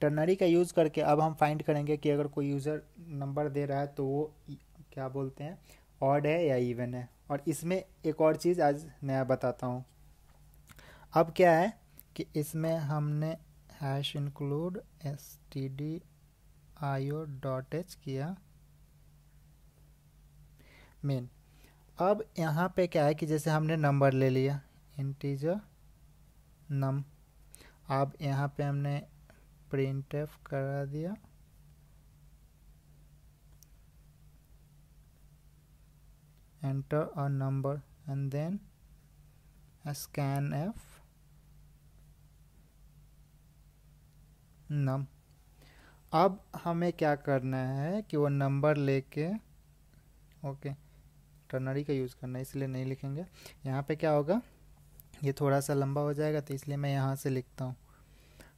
ternary का use करके अब हम फाइंड करेंगे कि अगर कोई यूज़र नंबर दे रहा है तो वो क्या बोलते हैं ऑड है या इवन है और इसमें एक और चीज़ आज नया बताता हूँ अब क्या है कि इसमें हमने hash include S T D I O dot H किया मेन अब यहाँ पे क्या है कि जैसे हमने नंबर ले लिया इंटीजर नम अब यहाँ पे हमने प्रिंट एफ करा दिया enter a number and then scanf num अब हमें क्या करना है कि वो नंबर लेके ओके टर्नरी का यूज़ करना है इसलिए नहीं लिखेंगे यहाँ पे क्या होगा ये थोड़ा सा लंबा हो जाएगा तो इसलिए मैं यहाँ से लिखता हूँ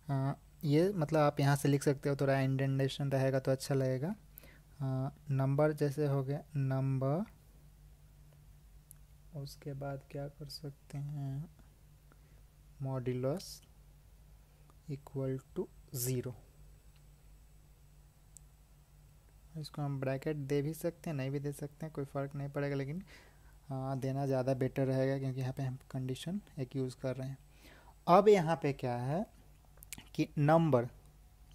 हाँ, ये मतलब आप यहाँ से लिख सकते हो थोड़ा इंडेंडेशन रहेगा तो अच्छा लगेगा नंबर जैसे हो गया नंबर उसके बाद क्या कर सकते हैं मॉड्यूलस इक्वल टू ज़ीरो इसको हम ब्रैकेट दे भी सकते हैं नहीं भी दे सकते हैं कोई फ़र्क नहीं पड़ेगा लेकिन आ, देना ज़्यादा बेटर रहेगा क्योंकि यहाँ पे हम कंडीशन एक यूज़ कर रहे हैं अब यहाँ पे क्या है कि नंबर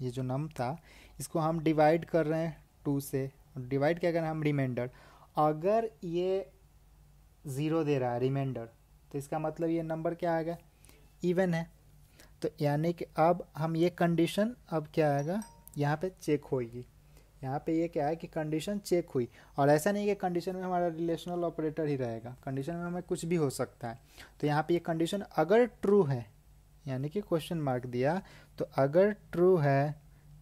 ये जो नम था इसको हम डिवाइड कर रहे हैं टू से डिवाइड क्या कर रहे हैं हम रिमाइंडर अगर ये ज़ीरो दे रहा है रिमाइंडर तो इसका मतलब ये नंबर क्या आएगा इवन है तो यानी कि अब हम ये कंडीशन अब क्या आएगा यहाँ पे चेक होगी यहाँ पे ये क्या है कि कंडीशन चेक हुई और ऐसा नहीं कि कंडीशन में हमारा रिलेशनल ऑपरेटर ही रहेगा कंडीशन में हमें कुछ भी हो सकता है तो यहाँ पे ये कंडीशन अगर ट्रू है यानी कि क्वेश्चन मार्क दिया तो अगर ट्रू है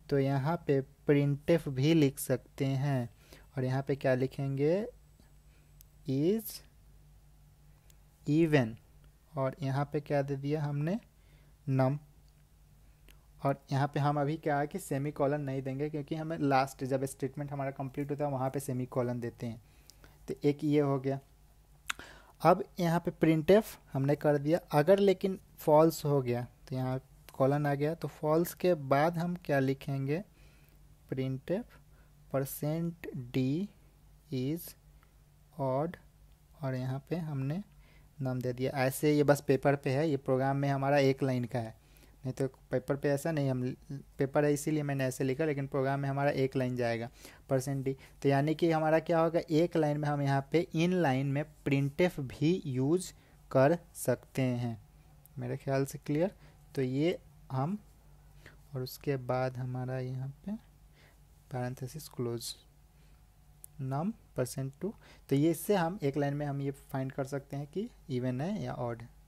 तो यहाँ पे प्रिंटेफ भी लिख सकते हैं और यहाँ पे क्या लिखेंगे इज इवन और यहाँ पे क्या दे दिया हमने नम और यहाँ पे हम अभी क्या है कि सेमी कॉलन नहीं देंगे क्योंकि हमें लास्ट जब स्टेटमेंट हमारा कंप्लीट होता है वहाँ पे सेमी कॉलन देते हैं तो एक ये हो गया अब यहाँ पे प्रिंट एफ हमने कर दिया अगर लेकिन फॉल्स हो गया तो यहाँ कॉलन आ गया तो फॉल्स के बाद हम क्या लिखेंगे printf percent D is odd और यहाँ पे हमने नाम दे दिया ऐसे ये बस पेपर पे है ये प्रोग्राम में हमारा एक लाइन का है नहीं तो पेपर पे ऐसा नहीं हम पेपर है इसीलिए मैंने ऐसे लिखा लेकिन प्रोग्राम में हमारा एक लाइन जाएगा परसेंट डी तो यानी कि हमारा क्या होगा एक लाइन में हम यहाँ पे इन लाइन में प्रिंट भी यूज कर सकते हैं मेरे ख्याल से क्लियर तो ये हम और उसके बाद हमारा यहाँ पे parenthesis close num percent two तो ये इससे हम एक लाइन में हम ये फाइंड कर सकते हैं कि इवन है या ऑड है